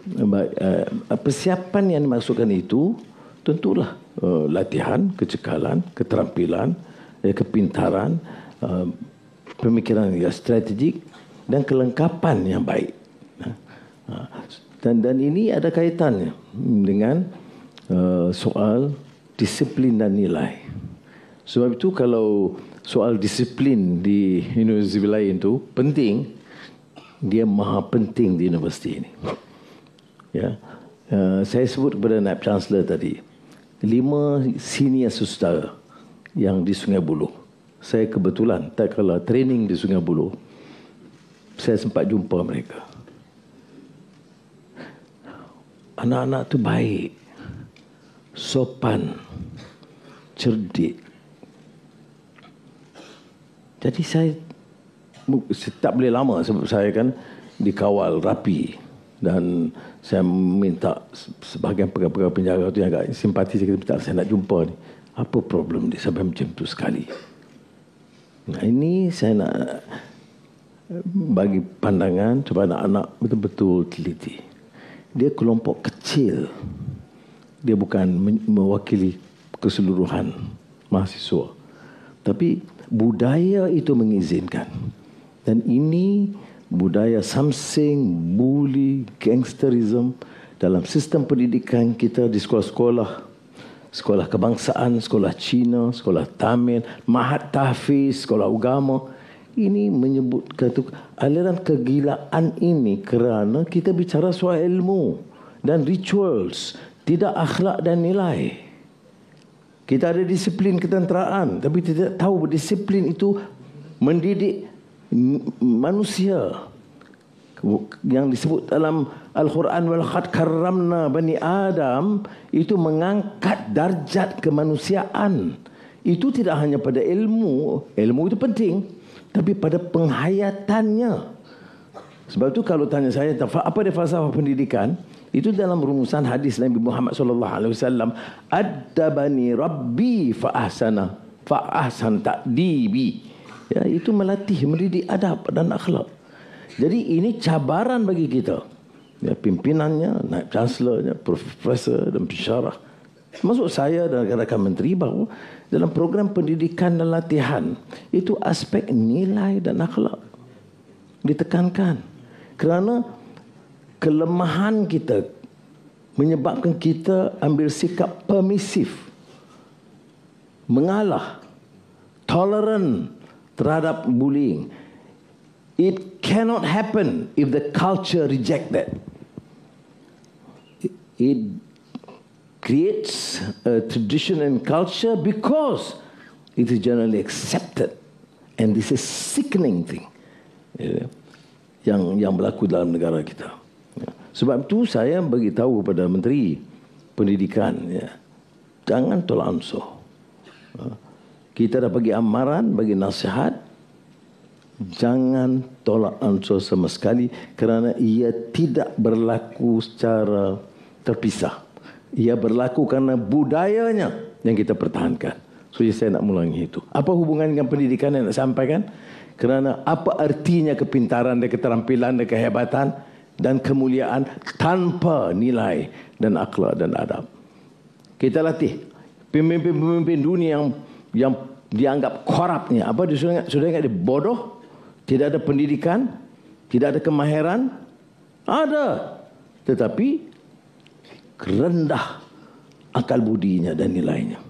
Eh, persiapan yang dimaksudkan itu tentulah eh, latihan, kecekalan, keterampilan, eh, kepintaran, pemikiran yang strategik dan kelengkapan yang baik. Dan ini ada kaitannya dengan soal disiplin dan nilai. Sebab itu kalau soal disiplin di universiti lain itu penting, dia maha penting di universiti ini ya uh, saya sebut kepada naib chancellor tadi lima senior sesudara yang di Sungai Buloh saya kebetulan tak kala training di Sungai Buloh saya sempat jumpa mereka anak-anak tu baik sopan cerdik jadi saya, saya tak boleh lama sebab saya kan dikawal rapi dan saya minta sebahagian pegawai-pegawai penjara tu yang agak simpati saya minta saya nak jumpa ni apa problem dia sampai macam tu sekali nah ini saya nak eh, bagi pandangan supaya anak-anak betul-betul teliti dia kelompok kecil dia bukan mewakili keseluruhan mahasiswa tapi budaya itu mengizinkan dan ini budaya samseng, bully, gangsterism dalam sistem pendidikan kita di sekolah-sekolah. Sekolah kebangsaan, sekolah Cina, sekolah Tamil, Mahat Tahfiz, sekolah agama. Ini menyebut kata aliran kegilaan ini kerana kita bicara soal ilmu dan rituals. Tidak akhlak dan nilai. Kita ada disiplin ketenteraan tapi tidak tahu disiplin itu mendidik manusia yang disebut dalam Al-Quran wal khat karramna bani Adam itu mengangkat darjat kemanusiaan. Itu tidak hanya pada ilmu, ilmu itu penting, tapi pada penghayatannya. Sebab itu kalau tanya saya apa dia falsafah pendidikan? Itu dalam rumusan hadis Nabi Muhammad sallallahu alaihi wasallam, "Addabani Rabbi fa ahsana fa ahsana ta'dibi." Ya, itu melatih, mendidik adab dan akhlak. Jadi ini cabaran bagi kita. Ya, pimpinannya, naib chancellornya, profesor dan pensyarah. Masuk saya dan rakan menteri baru dalam program pendidikan dan latihan itu aspek nilai dan akhlak ditekankan. Kerana kelemahan kita menyebabkan kita ambil sikap permisif mengalah tolerant terhadap bullying. It cannot happen if the culture reject that. It creates a tradition and culture because it is generally accepted, and this is sickening thing. Yeah. yang yang berlaku dalam negara kita. Ya. Sebab itu saya beritahu kepada Menteri Pendidikan, ya, jangan tolak ansur. Ya kita dah bagi amaran, bagi nasihat, jangan tolak ansur sama sekali kerana ia tidak berlaku secara terpisah. Ia berlaku kerana budayanya yang kita pertahankan. So ya, saya nak mulangi itu. Apa hubungan dengan pendidikan yang nak sampaikan? Kerana apa artinya kepintaran dan keterampilan dan kehebatan dan kemuliaan tanpa nilai dan akhlak dan adab. Kita latih pemimpin-pemimpin dunia yang yang dianggap korup apa dia sudah ingat, sudah ingat dia bodoh tidak ada pendidikan tidak ada kemahiran ada tetapi rendah akal budinya dan nilainya